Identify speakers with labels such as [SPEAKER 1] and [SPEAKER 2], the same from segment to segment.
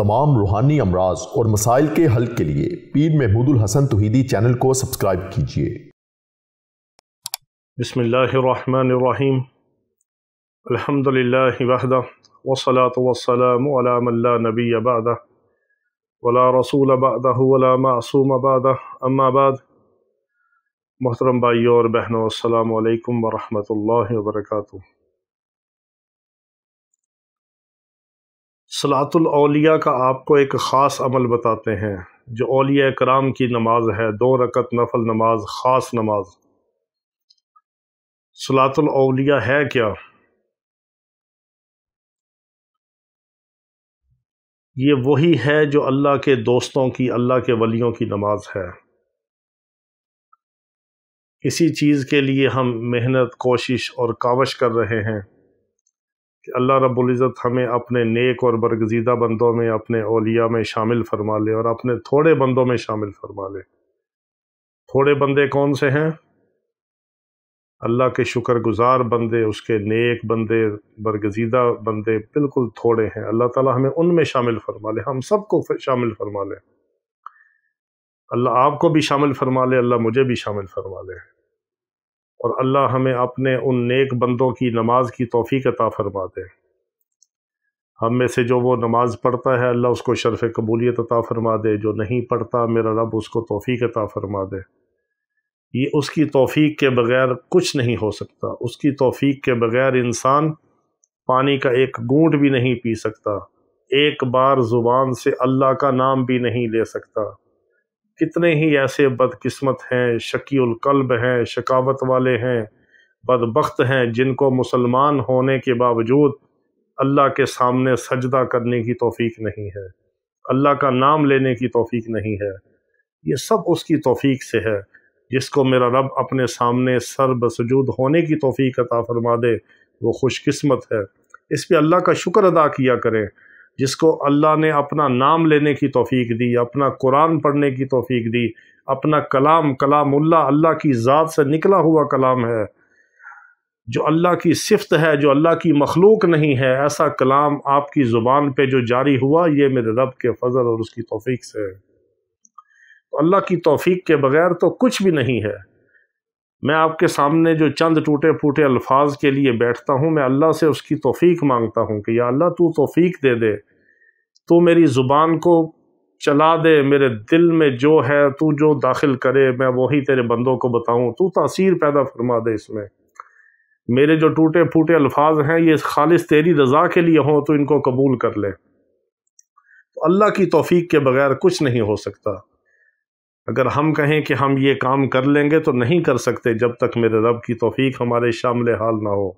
[SPEAKER 1] तमाम रूहानी अमराज और मसाइल के हल के लिए पीर महमूद हसन तुहीदी चैनल को सब्सक्राइब कीजिए बसमीम नबी रसूल मोहतरम भाई और बहनों अल्लाम वरहमल वर्का सलातुलौलिया का आपको एक ख़ास अमल बताते हैं जो अलिया कराम की नमाज है दो रकत नफल नमाज ख़ास नमाज सलातुलौलिया है क्या ये वही है जो अल्लाह के दोस्तों की अल्लाह के वलियों की नमाज है इसी चीज़ के लिए हम मेहनत कोशिश और कावश कर रहे हैं कि अल्लाह रब्ज़त हमें अपने नेक और बरगजीदा बंदों में अपने ओलिया में शामिल फरमा ले और अपने थोड़े बंदों में शामिल फरमा ले थोड़े बंदे कौन से हैं अल्लाह के शुक्रगुजार बंदे उसके नेक बंदे बरगजीदा बंदे बिल्कुल थोड़े हैं अल्लाह ताला हमें उनमें शामिल फरमा ले हम सबको शामिल फरमा ले अल्लाह आपको भी शामिल फरमा ले अल्लाह मुझे भी शामिल फरमा ले और अल्लाह हमें अपने उन नेक बंदों की नमाज की तोफ़ी अता फरमा दे हम में से जो वो नमाज़ पढ़ता है अल्लाह उसको शरफ़ कबूलियत अता फरमा दे जो नहीं पढ़ता मेरा रब उसको तोफ़ी अता फरमा दे ये उसकी तोफ़ी के बग़ैर कुछ नहीं हो सकता उसकी तोफ़ी के बग़ैर इंसान पानी का एक गूँट भी नहीं पी सकता एक बार ज़ुबान से अल्लाह का नाम भी नहीं ले सकता कितने ही ऐसे बदकिस्मत हैं शकील कल्ब हैं शकावत वाले हैं बदबख्त हैं जिनको मुसलमान होने के बावजूद अल्लाह के सामने सजदा करने की तोफ़ी नहीं है अल्लाह का नाम लेने की तोफ़ी नहीं है ये सब उसकी तोफ़ी से है जिसको मेरा रब अपने सामने सर बसजूद होने की तोफ़ी अता फरमा दे वो खुशकस्मत है इस पर अल्लाह का शुक्र अदा किया करें जिसको अल्लाह ने अपना नाम लेने की तोफ़ी दी अपना कुरान पढ़ने की तोफ़ी दी अपना कलाम कलाम अल्लाह अल्लाह की ज़ात से निकला हुआ कलाम है जो अल्लाह की सिफत है जो अल्लाह की मखलूक नहीं है ऐसा कलाम आपकी ज़ुबान पर जो जारी हुआ ये मेरे रब के फजल और उसकी तोफ़ी से है तो अल्लाह की तोफ़ी के बगैर तो कुछ भी नहीं है मैं आपके सामने जो चंद टूटे फूटे अल्फाज के लिए बैठता हूँ मैं अल्लाह से उसकी तोफ़ी मांगता हूँ कि या अल्लाह तू तोफ़ी दे दे तू मेरी ज़ुबान को चला दे मेरे दिल में जो है तू जो दाखिल करे मैं वही तेरे बंदों को बताऊँ तू तासीर पैदा फरमा दे इसमें मेरे जो टूटे फूटे अल्फाज हैं ये खालिश तेरी रज़ा के लिए हों तो इनको कबूल कर ले तो अल्लाह की तोफ़ी के बगैर कुछ नहीं हो सकता अगर हम कहें कि हम ये काम कर लेंगे तो नहीं कर सकते जब तक मेरे रब की तोफ़ी हमारे शामिल हाल ना हो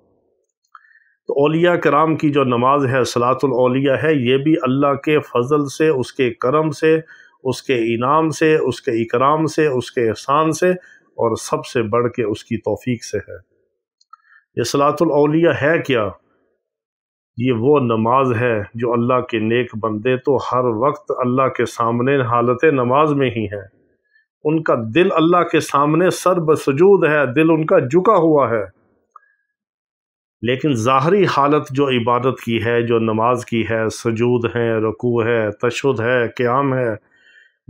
[SPEAKER 1] तो अलिया कराम की जो नमाज है सलातलिया है ये भी अल्लाह के फजल से उसके करम से उसके इनाम से उसके इकराम से उसके एहसान से और सबसे बढ़ के उसकी तोफीक से है ये सलातलिया है क्या ये वो नमाज है जो अल्लाह के नेक बंदे तो हर वक्त अल्लाह के सामने हालत नमाज में ही हैं उनका दिल अल्लाह के सामने सर बसजूद है दिल उनका झुका हुआ है लेकिन ज़ाहरी हालत जो इबादत की है जो नमाज की है सजूद है रकू है तशद है क्याम है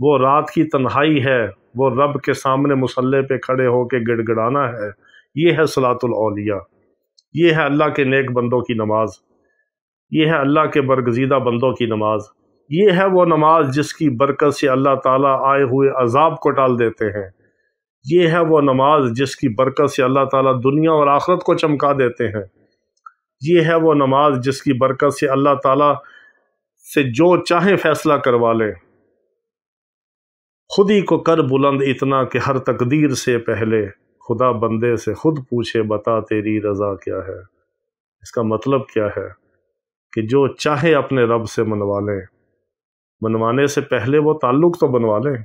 [SPEAKER 1] वो रात की तन्हाई है वो रब के सामने मसल्ले पे खड़े होके गड़गड़ाना है ये है सलातुलौलिया ये है अल्लाह के नेक बंदों की नमाज ये है अल्लाह के बरगजीदा बंदों की नमाज ये है वो नमाज जिसकी बरकत से अल्लाह ताला आए हुए अजाब को टाल देते हैं ये है वो नमाज जिसकी बरकत से अल्लाह ताला दुनिया और आखरत को चमका देते हैं ये है वो नमाज जिसकी बरकत से अल्लाह ताला से जो चाहे फैसला करवा लें खुद ही को कर बुलंद इतना कि हर तकदीर से पहले खुदा बंदे से खुद पूछे बता तेरी रज़ा क्या है इसका मतलब क्या है कि जो चाहे अपने रब से मनवा लें मनवाने से पहले वो ताल्लुक़ तो बनवा लें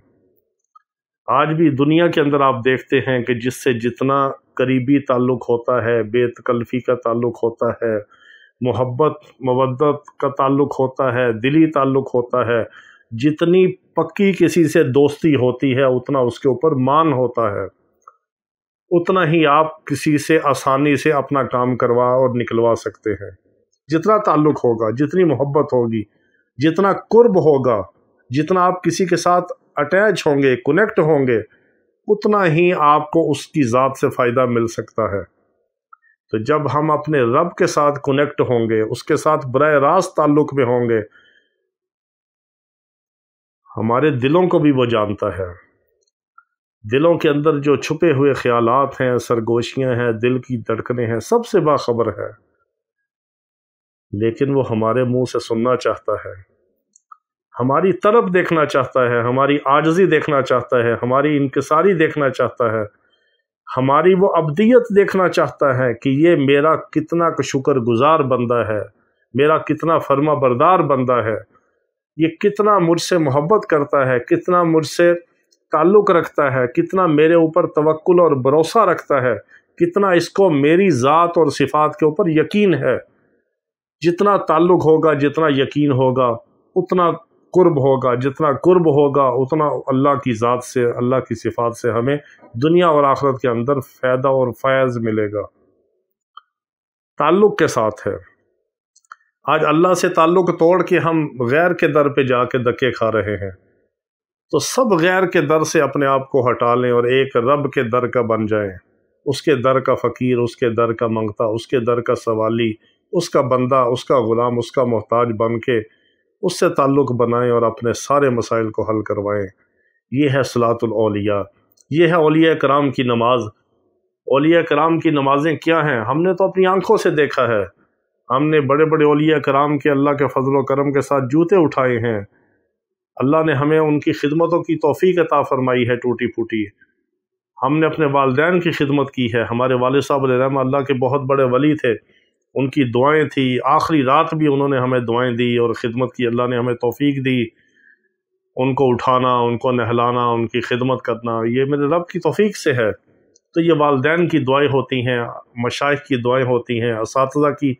[SPEAKER 1] आज भी दुनिया के अंदर आप देखते हैं कि जिससे जितना करीबी ताल्लुक़ होता है बेतकल्फ़ी का ताल्लुक़ होता है मोहब्बत मवदत का ताल्लुक़ होता है दिली ताल्लुक़ होता है जितनी पक्की किसी से दोस्ती होती है उतना उसके ऊपर मान होता है उतना ही आप किसी से आसानी से अपना काम करवा और निकलवा सकते हैं जितना ताल्लुक़ होगा जितनी मोहब्बत होगी जितना कुर्ब होगा जितना आप किसी के साथ अटैच होंगे कनेक्ट होंगे उतना ही आपको उसकी ज़ात से फ़ायदा मिल सकता है तो जब हम अपने रब के साथ कनेक्ट होंगे उसके साथ बर रास्त ताल्लुक में होंगे हमारे दिलों को भी वो जानता है दिलों के अंदर जो छुपे हुए ख्यालात हैं सरगोशियां हैं दिल की धड़कने हैं सबसे बाखबर है लेकिन वो हमारे मुंह से सुनना चाहता है हमारी तरफ देखना चाहता है हमारी आजजी देखना चाहता है हमारी इंकसारी देखना चाहता है हमारी वो अबदियत देखना चाहता है कि ये मेरा कितना शुक्र गुज़ार बंदा है मेरा कितना फर्मा बरदार बंदा है ये कितना मुझसे मोहब्बत करता है कितना मुझसे ताल्लुक़ रखता है कितना मेरे ऊपर तवक्ल और भरोसा रखता है कितना इसको मेरी ज़ात और सिफात के ऊपर यकीन है जितना ताल्लुक़ होगा जितना यकीन होगा उतना कुर्ब होगा जितना कुर्ब होगा उतना अल्लाह की ज़ात से अल्लाह की सिफात से हमें दुनिया और आखरत के अंदर फ़ायदा और फैज़ मिलेगा ताल्लुक़ के साथ है आज अल्लाह से ताल्लुक़ तोड़ के हम गैर के दर पे जाके धक्के खा रहे हैं तो सब गैर के दर से अपने आप को हटा लें और एक रब के दर का बन जाएं उसके दर का फ़कीर उसके दर का मंगता उसके दर का सवाली उसका बंदा उसका ग़ुलाम उसका मोहताज बन के उससे ताल्लुक़ बनाएं और अपने सारे मसाइल को हल करवाएं ये है सलातुलौलिया ये है अलिया कराम की नमाज अलिया कराम की नमाज़ें क्या हैं हमने तो अपनी आंखों से देखा है हमने बड़े बड़े अलिया कराम के अल्लाह के फजल करम के साथ जूते उठाए हैं अल्लाह ने हमें उनकी खिदमतों की तोफ़ी अता फ़रमाई है टूटी फूटी हमने अपने वालदेन की खिदमत की है हमारे वाल साहब अल्लाह के बहुत बड़े वली थे उनकी दुआएं थी आखिरी रात भी उन्होंने हमें दुआएं दी और ख़िदमत की अल्लाह ने हमें तोफ़ी दी उनको उठाना उनको नहलाना उनकी खिदमत करना ये मेरे रब की तोफ़ी से है तो ये वालदेन की दुआएं होती हैं मशाइ की दुआएं होती हैं इस की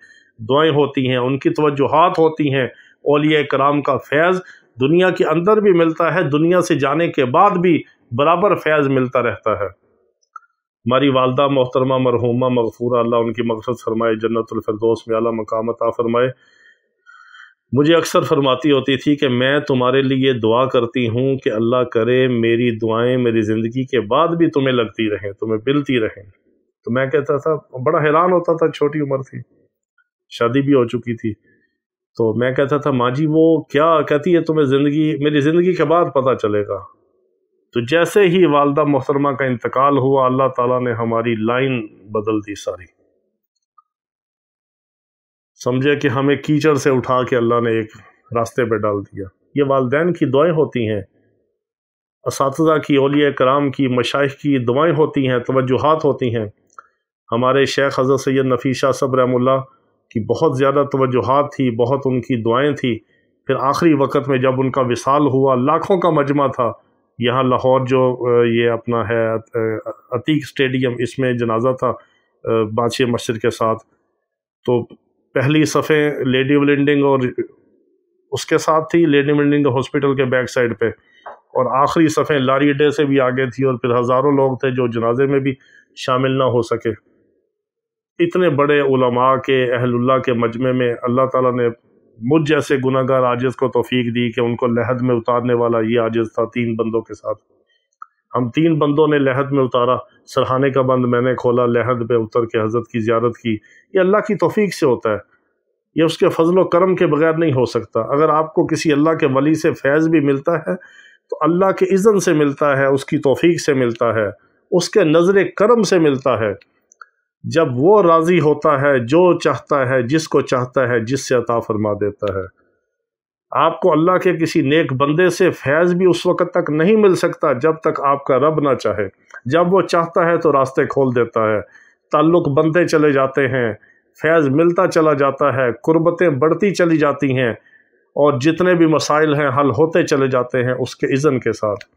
[SPEAKER 1] दुआएं होती हैं उनकी तोजुहत होती हैं ओलिया कराम का फैज़ दुनिया के अंदर भी मिलता है दुनिया से जाने के बाद भी बराबर फैज़ मिलता रहता है हमारी वालदा मोहतरमा मरहुमा मगफूर अल्लाह उनकी मकसद फरमाए जन्नतफरदोस में अला मकाम आ फरमाए मुझे अक्सर फरमाती होती थी कि मैं तुम्हारे लिए दुआ करती हूँ कि अल्लाह करे मेरी दुआएं मेरी ज़िंदगी के बाद भी तुम्हें लगती रहें तुम्हें मिलती रहें तो मैं कहता था बड़ा हैरान होता था छोटी उम्र थी शादी भी हो चुकी थी तो मैं कहता था माँ जी वो क्या कहती है तुम्हें ज़िंदगी मेरी ज़िंदगी के बाद पता चलेगा तो जैसे ही वालदा मोहतरमा का इंतकाल हुआ अल्लाह ताला ने हमारी लाइन बदल दी सारी समझे कि हमें कीचड़ से उठा के अल्लाह ने एक रास्ते पर डाल दिया ये वालदेन की दुआएं होती हैं इस की ओलिया कराम की मशाइ की दुआएं होती हैं तोजुहत होती हैं हमारे शेख हज़रत सैद नफ़ी शाह सब रहमुल्ला की बहुत ज़्यादा तोजुहत थी बहुत उनकी दुआएँ थी फिर आखिरी वक्त में जब उनका विसाल हुआ लाखों का मजमा था यहाँ लाहौर जो ये अपना है अतीक स्टेडियम इसमें जनाजा था बादशी मस्जिद के साथ तो पहली सफ़े लेडी विल्डिंग और उसके साथ थी लेडी विल्डिंग हॉस्पिटल के बैक साइड पे और आखिरी सफ़े लारी डे से भी आगे थी और फिर हज़ारों लोग थे जो जनाजे में भी शामिल ना हो सके इतने बड़े उलमा के अहलुल्ला के मजमे में अल्लाह ताला ने मुझ जैसे गुनागार आजिज़ को तोफीक दी कि उनको लहद में उतारने वाला ये आजिज़ था तीन बंदों के साथ हम तीन बंदों ने लहद में उतारा सरहाने का बंद मैंने खोला लहद पे उतर के हजरत की ज्यारत की ये अल्लाह की तोफीक से होता है ये उसके फजल करम के बगैर नहीं हो सकता अगर आपको किसी अल्लाह के वली से फैज़ भी मिलता है तो अल्लाह के इज़न से मिलता है उसकी तोफीक से मिलता है उसके नज़र करम से मिलता है जब वो राज़ी होता है जो चाहता है जिसको चाहता है जिससे अता फरमा देता है आपको अल्लाह के किसी नेक बंदे से फैज़ भी उस वक़्त तक नहीं मिल सकता जब तक आपका रब ना चाहे जब वो चाहता है तो रास्ते खोल देता है ताल्लुक़ बनते चले जाते हैं फैज़ मिलता चला जाता है कुर्बतें बढ़ती चली जाती हैं और जितने भी मसाइल हैं हल होते चले जाते हैं उसके इज़न के साथ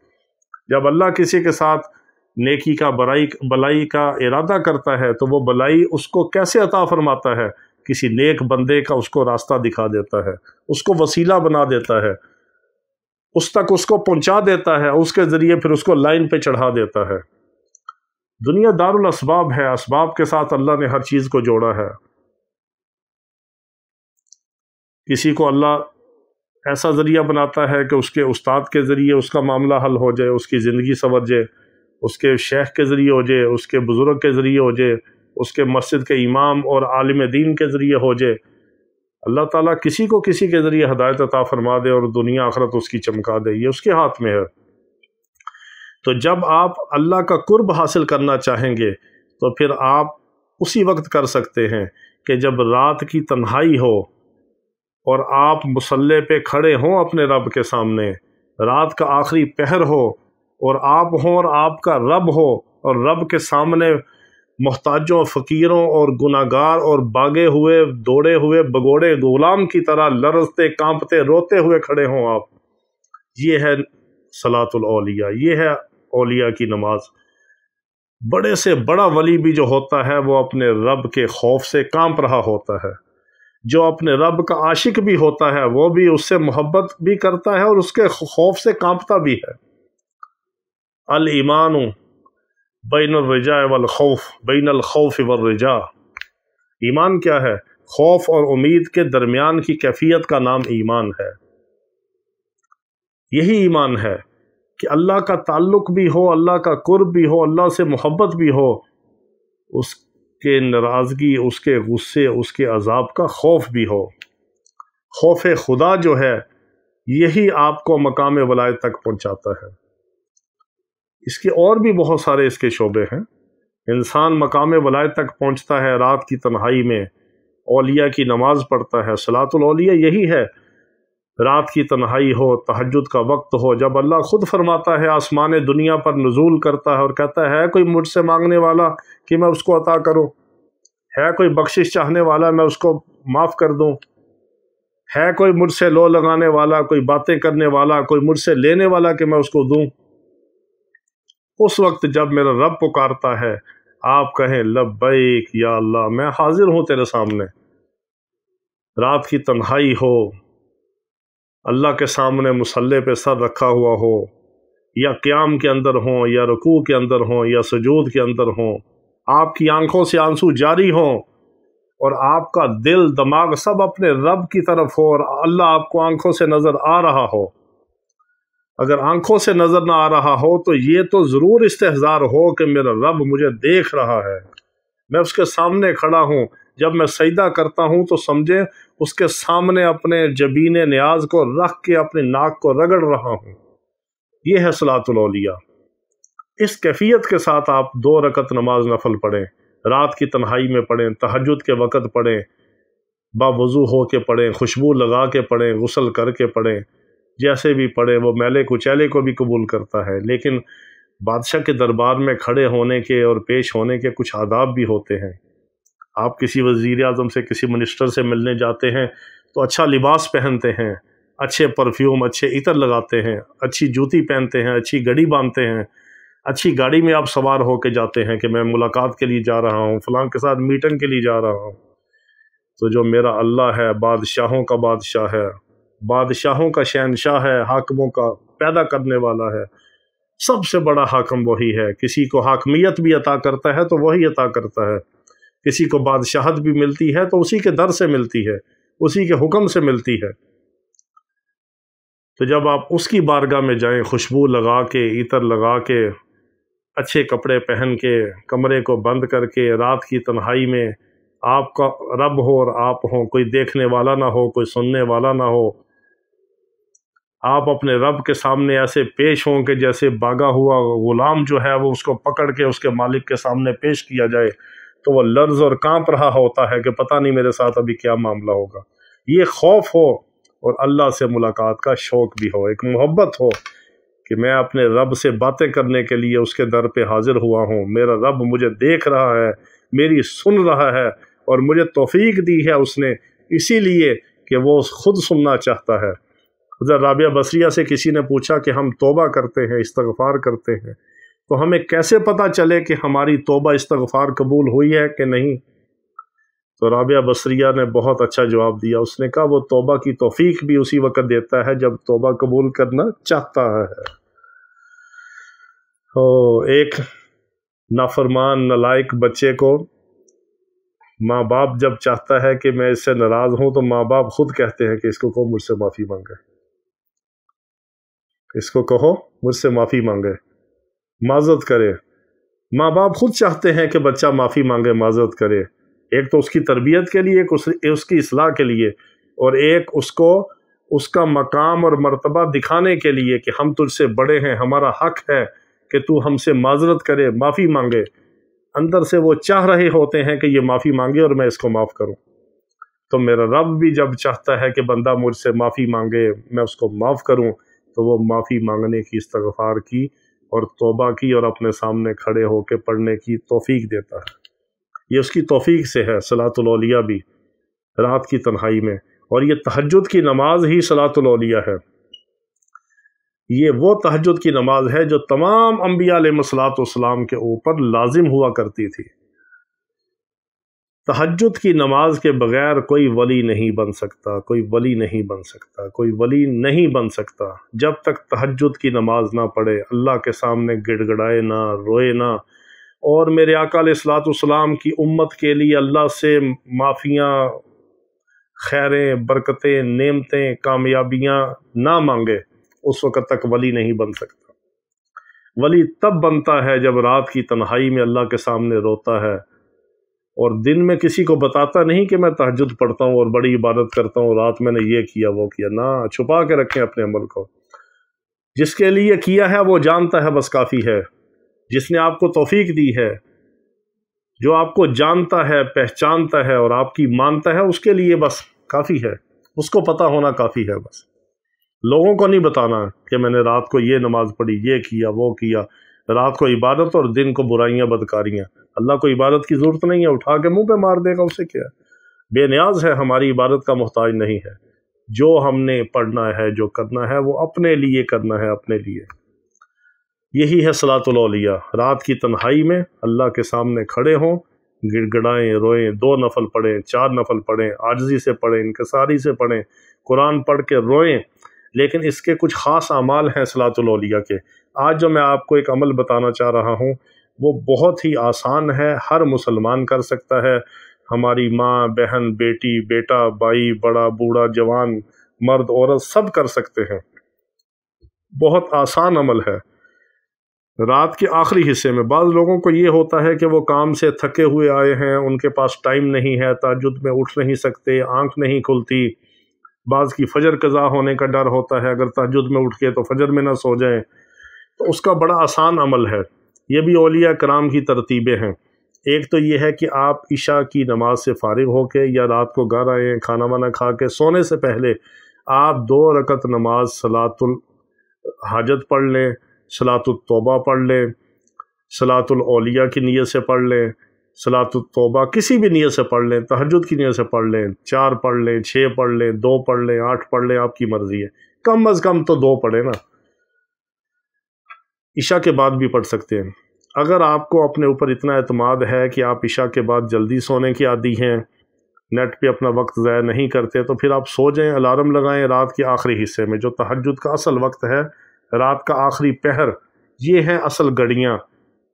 [SPEAKER 1] जब अल्लाह किसी के साथ नेकी का बराई भलाई का इरादा करता है तो वो भलाई उसको कैसे अता फरमाता है किसी नेक बंदे का उसको रास्ता दिखा देता है उसको वसीला बना देता है उस तक उसको पहुंचा देता है उसके ज़रिए फिर उसको लाइन पे चढ़ा देता है दुनिया दारुल असबाब है असबाब के साथ अल्लाह ने हर चीज़ को जोड़ा है किसी को अल्लाह ऐसा ज़रिया बनाता है कि उसके उस्ताद के ज़रिए उसका मामला हल हो जाए उसकी ज़िंदगी संवर जाए उसके शेख के ज़रिए हो जाए उसके बुज़ुर्ग के ज़रिए हो जाए उसके मस्जिद के इमाम और आलिम दीन के ज़रिए हो जाए अल्लाह ताला किसी को किसी के ज़रिए हदायत अता फरमा दे और दुनिया आखरत उसकी चमका दे ये उसके हाथ में है तो जब आप अल्लाह का कुर्ब हासिल करना चाहेंगे तो फिर आप उसी वक्त कर सकते हैं कि जब रात की तन्हाई हो और आप मुसल्ले पे खड़े हों अपने रब के सामने रात का आखिरी पहर हो और आप हों और आपका रब हो और रब के सामने मोहताजों फ़कीरों और गुनागार और बागे हुए दौड़े हुए बगोड़े गुलाम की तरह लरसते कांपते रोते हुए खड़े हों आप ये है सलातुलौलिया ये है ओलिया की नमाज बड़े से बड़ा वली भी जो होता है वो अपने रब के खौफ से कांप रहा होता है जो अपने रब का आशिक भी होता है वो भी उससे मोहब्बत भी करता है और उसके खौफ से कांपता भी है अल ईमान बैन रजा खौफ बैन अलखौफ रजा ईमान क्या है खौफ और उम्मीद के दरमियान की कैफियत का नाम ईमान है यही ईमान है कि अल्लाह का ताल्लुक भी हो अल्लाह का कुर्ब भी हो अल्लाह से मोहब्बत भी हो उसके नाराज़गी उसके गुस्से उसके अजाब का खौफ भी हो खौफ खुदा जो है यही आपको मकाम वलायत तक पहुँचाता है इसके और भी बहुत सारे इसके शोबे हैं इंसान मकाम वलाय तक पहुंचता है रात की तन्हाई में अलिया की नमाज पढ़ता है सलातुलौलिया यही है रात की तन्हाई हो तहजद का वक्त हो जब अल्लाह ख़ुद फरमाता है आसमान दुनिया पर नजूल करता है और कहता है कोई मुझसे मांगने वाला कि मैं उसको अता करूँ है कोई बख्शिश चाहने वाला मैं उसको माफ़ कर दूँ है कोई मुझसे लो लगाने वाला कोई बातें करने वाला कोई मुझसे लेने वाला कि मैं उसको दूँ उस वक्त जब मेरा रब पुकारता है आप कहें लब्बैक या अल्लाह मैं हाजिर हूँ तेरे सामने रात की तन्हाई हो अल्लाह के सामने मसल्ले पे सर रखा हुआ हो या क्याम के अंदर हों या रकू के अंदर हों या सजूद के अंदर हों आपकी आंखों से आंसू जारी हों और आपका दिल दिमाग सब अपने रब की तरफ हो और अल्लाह आपको आंखों से नज़र आ रहा हो अगर आंखों से नजर ना आ रहा हो तो ये तो ज़रूर इस्तेजार हो कि मेरा रब मुझे देख रहा है मैं उसके सामने खड़ा हूँ जब मैं सईदा करता हूँ तो समझे उसके सामने अपने जबीन न्याज को रख के अपनी नाक को रगड़ रहा हूँ यह है सलातुलौलिया इस कैफियत के साथ आप दो रकत नमाज नफल पढ़ें रात की तन्हाई में पढ़ें तहजद के वक़्त पढ़ें बावज़ू हो के पढ़ें खुशबू लगा के पढ़ें गसल करके पढ़ें जैसे भी पड़े वो मैले कुचैले को भी कबूल करता है लेकिन बादशाह के दरबार में खड़े होने के और पेश होने के कुछ आदाब भी होते हैं आप किसी वज़ी अजम से किसी मिनिस्टर से मिलने जाते हैं तो अच्छा लिबास पहनते हैं अच्छे परफ्यूम अच्छे इतर लगाते हैं अच्छी जूती पहनते हैं अच्छी घड़ी बांधते हैं अच्छी गाड़ी में आप सवार होकर जाते हैं कि मैं मुलाकात के लिए जा रहा हूँ फ़लाँ के साथ मीटिंग के लिए जा रहा हूँ तो जो मेरा अल्लाह है बादशाहों का बादशाह है बादशाहों का शहनशाह है हाकमों का पैदा करने वाला है सबसे बड़ा हाकम वही है किसी को हाकमियत भी अता करता है तो वही अता करता है किसी को बादशाहत भी मिलती है तो उसी के दर से मिलती है उसी के हुक्म से मिलती है तो जब आप उसकी बारगाह में जाएं खुशबू लगा के इतर लगा के अच्छे कपड़े पहन के कमरे को बंद करके रात की तन्हाई में आपका रब हो और आप हो कोई देखने वाला ना हो कोई सुनने वाला ना हो आप अपने रब के सामने ऐसे पेश हों कि जैसे बागा हुआ ग़ुलाम जो है वो उसको पकड़ के उसके मालिक के सामने पेश किया जाए तो वह लर्ज और काँप रहा होता है कि पता नहीं मेरे साथ अभी क्या मामला होगा ये खौफ हो और अल्लाह से मुलाकात का शौक़ भी हो एक मोहब्बत हो कि मैं अपने रब से बातें करने के लिए उसके दर पे हाज़िर हुआ हूँ मेरा रब मुझे देख रहा है मेरी सुन रहा है और मुझे तोफ़ी दी है उसने इसीलिए कि वो खुद सुनना चाहता है हजरत राबिया बसरिया से किसी ने पूछा कि हम तोबा करते हैं इस्तगफार करते हैं तो हमें कैसे पता चले कि हमारी तोबा इस्तगफार कबूल हुई है कि नहीं तो राबिया बसरिया ने बहुत अच्छा जवाब दिया उसने कहा वो तोबा की तोफ़ीक भी उसी वक़्त देता है जब तोबा कबूल करना चाहता है तो एक नाफरमान नलायक बच्चे को माँ बाप जब चाहता है कि मैं इससे नाराज़ हूँ तो माँ बाप खुद कहते हैं कि इसको कौन मुझसे माफ़ी मांगे इसको कहो मुझसे माफ़ी मांगे माजत करे माँ बाप खुद चाहते हैं कि बच्चा माफ़ी मांगे माजत करे एक तो उसकी तरबियत के लिए एक उसकी असलाह के लिए और एक उसको उसका मकाम और मर्तबा दिखाने के लिए कि हम तुझसे बड़े हैं हमारा हक है कि तू हमसे माजरत करे माफ़ी मांगे अंदर से वो चाह रहे होते हैं कि ये माफ़ी मांगे और मैं इसको माफ़ करूँ तो मेरा रब भी जब चाहता है कि बंदा मुझसे माफ़ी मांगे मैं उसको माफ़ करूँ तो वो माफ़ी मांगने की इस्तगफार की और तोबा की और अपने सामने खड़े होकर पढ़ने की तोफ़ी देता है ये उसकी तोफ़ी से है सलातुलौलिया भी रात की तन्हाई में और ये तहजद की नमाज ही सलातुलौलिया है ये वो तहजद की नमाज है जो तमाम अम्बिया सलात के ऊपर लाजिम हुआ करती थी तहजद की नमाज के बगैर कोई वली नहीं बन सकता कोई वली नहीं बन सकता कोई वली नहीं बन सकता जब तक तहजद की नमाज ना पढ़े अल्लाह के सामने गिड़गड़ाए ना रोए ना और मेरे आकाल सलाम की उम्मत के लिए अल्लाह से माफ़ियाँ खैरें बरकतें नेमतें कामयाबियाँ ना मांगे उस वक़्त तक वली नहीं बन सकता वली तब बनता है जब रात की तन्हाई में अल्लाह के सामने रोता है और दिन में किसी को बताता नहीं कि मैं तहजद पढ़ता हूँ और बड़ी इबादत करता हूँ रात मैंने ये किया वो किया ना छुपा के रखें अपने अमल को जिसके लिए किया है वो जानता है बस काफ़ी है जिसने आपको तोफीक दी है जो आपको जानता है पहचानता है और आपकी मानता है उसके लिए बस काफ़ी है उसको पता होना काफ़ी है बस लोगों को नहीं बताना कि मैंने रात को ये नमाज़ पढ़ी ये किया वो किया रात को इबादत और दिन को बुराइयाँ बदकारियाँ अल्लाह को इबादत की ज़रूरत नहीं है उठा के मुँह पर मार देगा उसे क्या बेनियाज है हमारी इबादत का मोहताज नहीं है जो हमने पढ़ना है जो करना है वो अपने लिए करना है अपने लिए यही है सलातुलौलिया रात की तन्हाई में अल्लाह के सामने खड़े हों गिड़गड़ाएँ रोएं दो नफल पढ़ें चार नफल पढ़ें आजजी से पढ़ें इनकसारी से पढ़ें कुरान पढ़ के रोएं लेकिन इसके कुछ ख़ास अमाल हैं सलातुलौलिया के आज जो मैं आपको एक अमल बताना चाह रहा हूँ वो बहुत ही आसान है हर मुसलमान कर सकता है हमारी माँ बहन बेटी बेटा भाई बड़ा बूढ़ा जवान मर्द औरत सब कर सकते हैं बहुत आसान अमल है रात के आखिरी हिस्से में बाद लोगों को ये होता है कि वो काम से थके हुए आए हैं उनके पास टाइम नहीं है ताजुद में उठ नहीं सकते आंख नहीं खुलती बाज़ की फजर कज़ा होने का डर होता है अगर ताजुद में उठ के तो फजर में ना सो जाएं तो उसका बड़ा आसान अमल है ये भी अलिया कराम की तरतीबें हैं एक तो ये है कि आप ईशा की नमाज से फारिग होकर या रात को घर आए हैं खाना वाना खा के सोने से पहले आप दो रकत नमाज सलातुल हाजत पढ़ लें सलातुल पढ़ लें सलातुल की नीयत से पढ़ लें सलातुल किसी भी नीयत से पढ़ लें तहजद की नीयत से पढ़ लें चार पढ़ लें छः पढ़ लें दो पढ़ लें आठ पढ़ लें आपकी मर्ज़ी है कम अज़ कम तो दो पढ़ें ना ईशा के बाद भी पढ़ सकते हैं अगर आपको अपने ऊपर इतना अतमाद है कि आप ईशा के बाद जल्दी सोने की आदि हैं नेट पे अपना वक्त ज़ाया नहीं करते तो फिर आप सो जाएं अलार्म लगाएं रात के आखिरी हिस्से में जो तहजद का असल वक्त है रात का आखिरी पहर ये हैं असल घड़ियाँ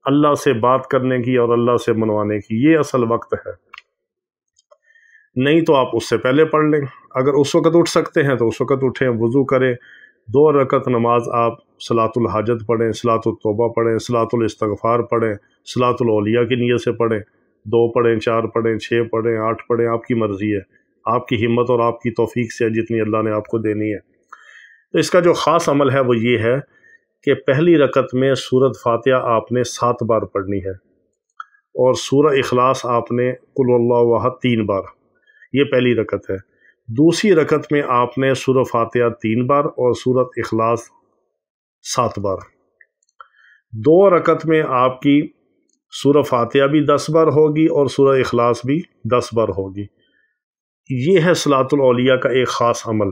[SPEAKER 1] अल्लाह से बात करने की और अल्लाह से मनवाने की ये असल वक्त है नहीं तो आप उससे पहले पढ़ लें अगर उस वक़्त उठ सकते हैं तो उस वक़्त उठें वज़ू करें दो रकत नमाज आप सलातुल हाजत पढ़ें सलातुल तौबा पढ़ें सलातुल इस्तगफार पढ़ें सलातुल ओलिया की नीयत से पढ़ें दो पढ़ें चार पढ़ें छः पढ़ें आठ पढ़ें आपकी मर्ज़ी है आपकी हिम्मत और आपकी तोफ़ी से जितनी अल्लाह ने आपको देनी है तो इसका जो ख़ास अमल है वो ये है कि पहली रकत में सूरत फातिहा आपने सात बार पढ़नी है और सूरह अखलास आपने कुल्ला तीन बार ये पहली रकत है दूसरी रकत में आपने सूर फातिहा तीन बार और सूरत अखलास सात बार दो रकत में आपकी सूरह फातिहा भी दस बार होगी और सूरह इखलास भी दस बार होगी ये है सलातुलौलिया का एक ख़ास अमल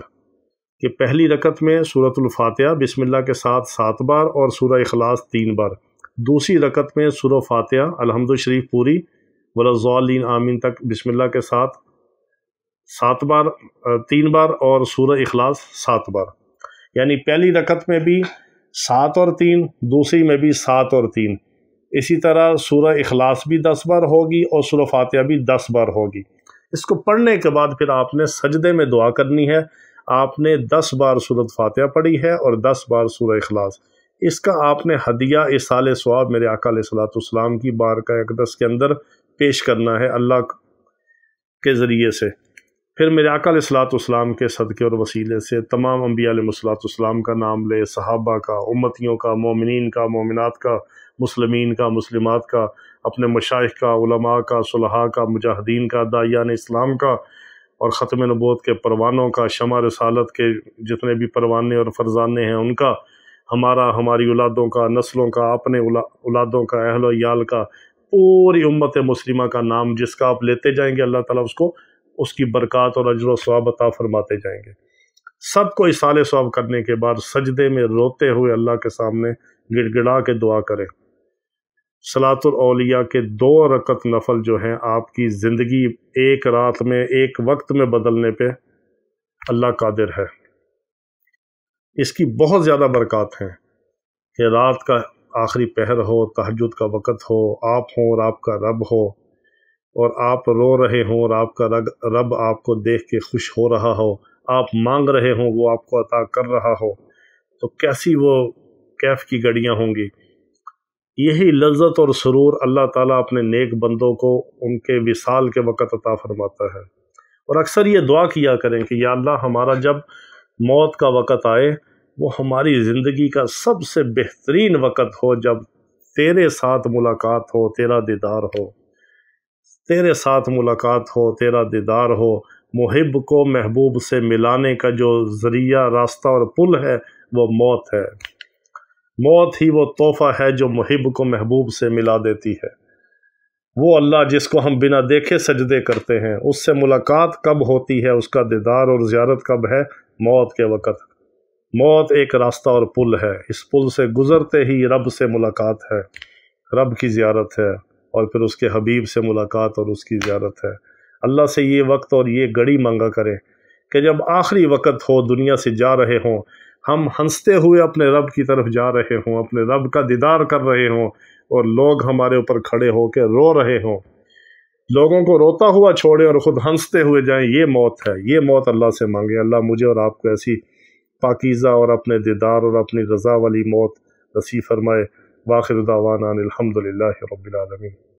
[SPEAKER 1] कि पहली रकत में सूरतलफ़ातह बिस्मिल्लाह के साथ सात बार और सूरह इखलास तीन बार दूसरी रकत में सूरह फातिहा अलहमद शरीफ पूरी वलज़ालीन आमीन तक बिस्मिल्लाह के साथ सात बार तीन बार और सूरह इखलास सात बार यानी पहली रकत में भी सात और तीन दूसरी में भी सात और तीन इसी तरह सूरह इखलास भी दस बार होगी और सूरह फातिहा भी दस बार होगी इसको पढ़ने के बाद फिर आपने सजदे में दुआ करनी है आपने दस बार सूरत फातिहा पढ़ी है और दस बार सूरह इखलास इसका आपने हदिया साल स्वाब मेरे अकाल सलाम की बार का एकदस के अंदर पेश करना है अल्लाह के ज़रिए से फिर मेरे अकल सलातम के सदक़े और वसीले से तमाम अम्बियालाम का नाम ले सहाबा का उम्मतियों का मोमिन का मोमिनत का मुसलमिन का मुसलिम का अपने मशाइ का उलमा का सुलहा का मुजाहदीन का दायान इस्लाम का और ख़त्म नबोत के परवानों का शमा रसालत के जितने भी परवाने और फरजाने हैं उनका हमारा हमारी उलादों का नस्लों का अपने उलादों का अहलोयाल का पूरी उम्मत मुस्लिमा का नाम जिसका आप लेते जाएंगे अल्लाह ताला उसको उसकी बरक़ात और अजर स्वाब अता फरमाते जाएंगे सब को इसाले स्वाब करने के बाद सजदे में रोते हुए अल्लाह के सामने गिड़गिड़ा के दुआ करें सलातुलौलिया के दो रकत नफल जो हैं आपकी ज़िंदगी एक रात में एक वक्त में बदलने पे अल्लाह कादिर है इसकी बहुत ज़्यादा बरक़ात हैं कि रात का आखिरी पहर हो तहजद का वक़्त हो आप हो और आपका रब हो और आप रो रहे हों और आपका रग रब आपको देख के खुश हो रहा हो आप मांग रहे हों वो आपको अता कर रहा हो तो कैसी वो कैफ की घड़ियाँ होंगी यही लज्जत और सुरूर अल्लाह ताला अपने नेक बंदों को उनके विसाल के वक़्त अता फरमाता है और अक्सर ये दुआ किया करें कि या अल्लाह हमारा जब मौत का वक़्त आए वो हमारी ज़िंदगी का सबसे बेहतरीन वक़्त हो जब तेरे साथ मुलाकात हो तेरा दीदार हो तेरे साथ मुलाकात हो तेरा दीदार हो मुहिब को महबूब से मिलाने का जो ज़रिया रास्ता और पुल है वो मौत है मौत ही वो तोहफ़ा है जो मुहिब को महबूब से मिला देती है वो अल्लाह जिसको हम बिना देखे सजदे करते हैं उससे मुलाकात कब होती है उसका दीदार और ज़्यारत कब है मौत के वक़्त मौत एक रास्ता और पुल है इस पुल से गुज़रते ही रब से मुलाकात है रब की ज़्यारत है और फिर उसके हबीब से मुलाकात और उसकी ज्यारत है अल्लाह से ये वक्त और ये घड़ी मांगा करें कि जब आखिरी वक्त हो दुनिया से जा रहे हों हम हंसते हुए अपने रब की तरफ जा रहे हों अपने रब का दीदार कर रहे हों और लोग हमारे ऊपर खड़े होकर रो रहे हों लोगों को रोता हुआ छोड़े और ख़ुद हंसते हुए जाएं ये मौत है ये मौत अल्लाह से मांगे अल्लाह मुझे और आपको ऐसी पाकिज़ा और अपने दीदार और अपनी रज़ा वाली मौत नसीब फरमाए वाखिर दावाना अलहमदिल्ला रबीआलमीन